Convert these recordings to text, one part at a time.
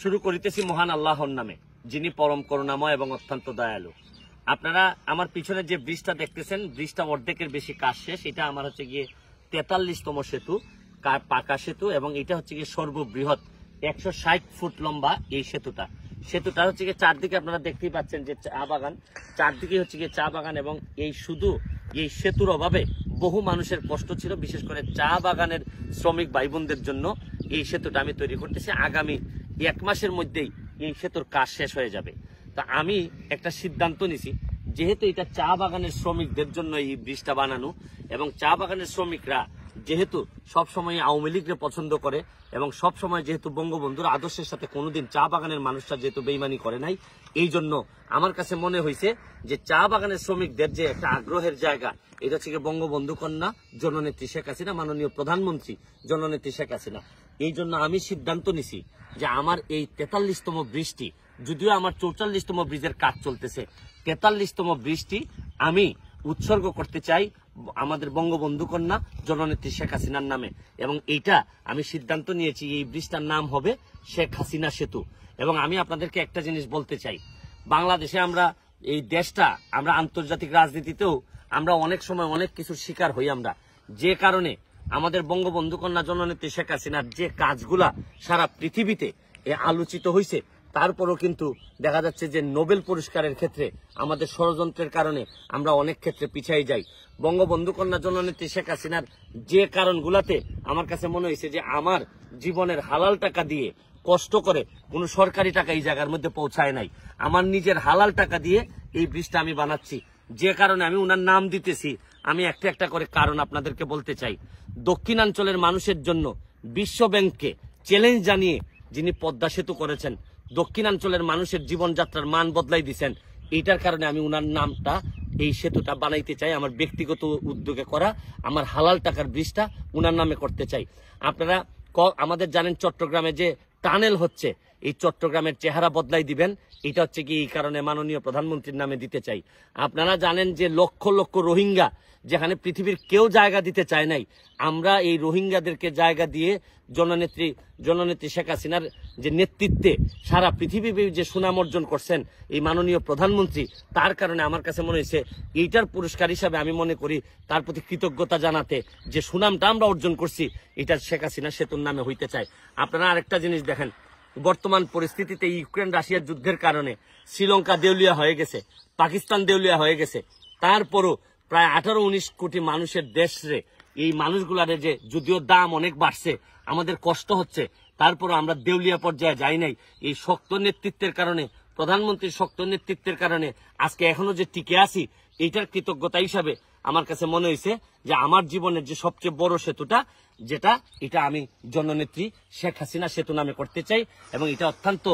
শুরু করিতেছি মহান আল্লাহর নামে যিনি পরম করুণাময় এবং অত্যন্ত দয়ালু আপনারা আমার পিছনে যে ব্রিজটা দেখতেছেন ব্রিজটা অর্ধেকের বেশি কাজ শেষ এটা আমার হচ্ছে গিয়ে তেতাল্লিশতম সেতু পাকা সেতু এবং এটা হচ্ছে গিয়ে সর্ববৃহৎ একশো ফুট লম্বা এই সেতুটা সেতুটা হচ্ছে গিয়ে চারদিকে আপনারা দেখতেই পাচ্ছেন যে চা বাগান চারদিকে হচ্ছে গিয়ে চা বাগান এবং এই শুধু এই সেতুর অভাবে বহু মানুষের কষ্ট ছিল বিশেষ করে চা বাগানের শ্রমিক ভাই জন্য এই সেতুটা আমি তৈরি করতেছি আগামী এক মাসের মধ্যেই এই সেতুর কাজ শেষ হয়ে যাবে তা আমি একটা সিদ্ধান্ত নিছি যেহেতু এটা চা বাগানের শ্রমিকদের জন্য এই ব্রিজটা বানানো এবং চা বাগানের শ্রমিকরা যেহেতু সবসময় আওয়ামী লীগকে পছন্দ করে এবং সবসময় যেহেতু বঙ্গবন্ধুর আদর্শের সাথে কোনোদিন চা বাগানের মানুষরা যেহেতু বেইমানি করে নাই এই জন্য আমার কাছে মনে হয়েছে যে চা বাগানের শ্রমিকদের যে একটা আগ্রহের জায়গা এটা হচ্ছে বঙ্গবন্ধু কন্যা জননেত্রী শেখ হাসিনা মাননীয় প্রধানমন্ত্রী জননেত্রী শেখ হাসিনা এই জন্য আমি সিদ্ধান্ত নিছি যে আমার এই তেতাল্লিশতম বৃষ্টি যদিও আমার চৌচল্লিশতম ব্রিজের কাজ চলতেছে তেতাল্লিশতম বৃষ্টি আমি উৎসর্গ করতে চাই আমাদের বঙ্গবন্ধু কন্যা জননেত্রী শেখ হাসিনার নামে এবং এইটা আমি সিদ্ধান্ত নিয়েছি এই ব্রিজটার নাম হবে শেখ হাসিনা সেতু এবং আমি আপনাদেরকে একটা জিনিস বলতে চাই বাংলাদেশে আমরা এই দেশটা আমরা আন্তর্জাতিক রাজনীতিতেও আমরা অনেক সময় অনেক কিছুর শিকার হই আমরা যে কারণে আমাদের বঙ্গবন্ধু কন্যা জননেত্রী শেখ হাসিনার যে কাজগুলা সারা পৃথিবীতে আলোচিত হয়েছে তারপরও কিন্তু দেখা যাচ্ছে যে নোবেল পুরস্কারের ক্ষেত্রে আমাদের ষড়যন্ত্রের কারণে আমরা অনেক ক্ষেত্রে পিছিয়ে যাই বঙ্গবন্ধু কন্যা জননেত্রী শেখ হাসিনার যে কারণগুলাতে আমার কাছে মনে হয়েছে যে আমার জীবনের হালাল টাকা দিয়ে কষ্ট করে কোনো সরকারি টাকা এই জায়গার মধ্যে পৌঁছায় নাই আমার নিজের হালাল টাকা দিয়ে এই ব্রিজটা আমি বানাচ্ছি যে কারণে আমি ওনার নাম দিতেছি আমি একটা একটা করে কারণ আপনাদেরকে বলতে চাই দক্ষিণাঞ্চলের মানুষের জন্য বিশ্ব ব্যাংককে চ্যালেঞ্জ জানিয়ে যিনি পদ্মা সেতু করেছেন দক্ষিণাঞ্চলের মানুষের জীবনযাত্রার মান বদলাই দিচ্ছেন এইটার কারণে আমি উনার নামটা এই সেতুটা বানাইতে চাই আমার ব্যক্তিগত উদ্যোগে করা আমার হালাল টাকার ব্রিজটা উনার নামে করতে চাই আপনারা আমাদের জানেন চট্টগ্রামে যে টানেল হচ্ছে এই চট্টগ্রামের চেহারা বদলাই দিবেন এটা হচ্ছে কি এই কারণে মাননীয় প্রধানমন্ত্রীর নামে দিতে চাই আপনারা জানেন যে লক্ষ লক্ষ রোহিঙ্গা যেখানে পৃথিবীর কেউ জায়গা দিতে চায় নাই আমরা এই রোহিঙ্গাদেরকে জায়গা দিয়ে জননেত্রী জননেত্রী শেখ হাসিনার যে নেতৃত্বে সারা পৃথিবী যে সুনাম অর্জন করছেন এই মাননীয় প্রধানমন্ত্রী তার কারণে আমার কাছে মনে হয়েছে এইটার পুরস্কার হিসাবে আমি মনে করি তার প্রতি কৃতজ্ঞতা জানাতে যে সুনামটা আমরা অর্জন করছি এটা শেখ হাসিনা সেতুর নামে হইতে চায় আপনারা আরেকটা জিনিস দেখেন বর্তমান পরিস্থিতিতে ইউক্রেন রাশিয়ার যুদ্ধের কারণে শ্রীলঙ্কা দেউলিয়া হয়ে গেছে পাকিস্তান দেউলিয়া হয়ে গেছে তারপরও প্রায় আঠারো উনিশ কোটি মানুষের দেশ রে এই মানুষগুলারে যে যদিও দাম অনেক বাড়ছে আমাদের কষ্ট হচ্ছে তারপর আমরা দেউলিয়া পর্যায়ে যাই নাই এই শক্ত নেতৃত্বের কারণে প্রধানমন্ত্রীর শক্ত নেতৃত্বের কারণে আজকে এখনো যে টিকে আছি এইটার কৃতজ্ঞতা হিসাবে আমার কাছে মনে হয়েছে যে আমার জীবনের যে সবচেয়ে বড় সেতুটা যেটা এটা আমি জননেত্রী শেখ হাসিনা সেতু নামে করতে চাই এবং এটা অত্যন্ত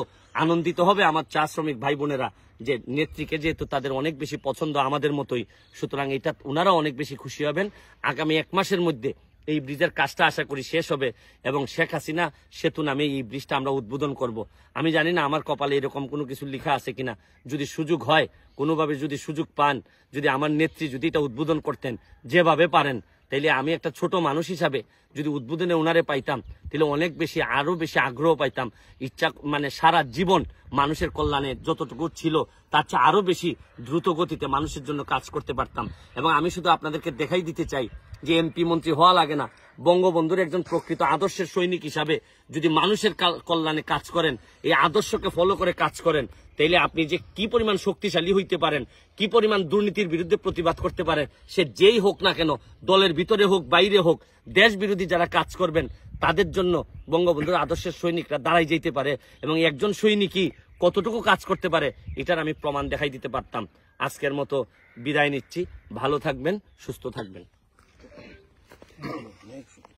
আনন্দিত হবে আমার চা শ্রমিক ভাই বোনেরা যে নেত্রীকে যেহেতু তাদের অনেক বেশি পছন্দ আমাদের মতোই সুতরাং এটা ওনারা অনেক বেশি খুশি হবেন আগামী এক মাসের মধ্যে এই ব্রিজের কাজটা আশা করি শেষ হবে এবং শেখ হাসিনা সেতু নামে এই ব্রিজটা আমরা উদ্বোধন করব। আমি জানি না আমার কপালে এরকম কোনো কিছু লেখা আছে কিনা যদি সুযোগ হয় কোনোভাবে যদি সুযোগ পান যদি আমার নেত্রী যদি এটা উদ্বোধন করতেন যেভাবে পারেন তাইলে আমি একটা ছোট মানুষ হিসাবে যদি উদ্বোধনে ওনারে পাইতাম তাহলে অনেক বেশি আরও বেশি আগ্রহ পাইতাম ইচ্ছা মানে সারা জীবন মানুষের কল্যাণে যতটুকু ছিল তার চেয়ে আরও বেশি দ্রুত গতিতে মানুষের জন্য কাজ করতে পারতাম এবং আমি শুধু আপনাদেরকে দেখাই দিতে চাই যে এমপি মন্ত্রী হওয়া লাগে না বঙ্গবন্ধুর একজন প্রকৃত আদর্শের সৈনিক হিসাবে যদি মানুষের কল্যাণে কাজ করেন এই আদর্শকে ফলো করে কাজ করেন তাইলে আপনি যে কি পরিমাণ শক্তিশালী হইতে পারেন কি পরিমাণ দুর্নীতির বিরুদ্ধে প্রতিবাদ করতে পারে সে যেই হোক না কেন দলের ভিতরে হোক বাইরে হোক দেশ বিরোধী যারা কাজ করবেন তাদের জন্য বঙ্গবন্ধুর আদর্শের সৈনিকরা দাঁড়াই যেতে পারে এবং একজন সৈনিকই কতটুকু কাজ করতে পারে এটার আমি প্রমাণ দেখাই দিতে পারতাম আজকের মতো বিদায় নিচ্ছি ভালো থাকবেন সুস্থ থাকবেন